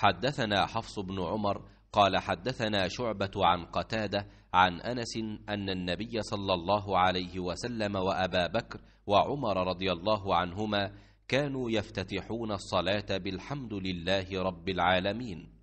حدثنا حفص بن عمر قال حدثنا شعبة عن قتادة عن أنس أن النبي صلى الله عليه وسلم وأبا بكر وعمر رضي الله عنهما كانوا يفتتحون الصلاة بالحمد لله رب العالمين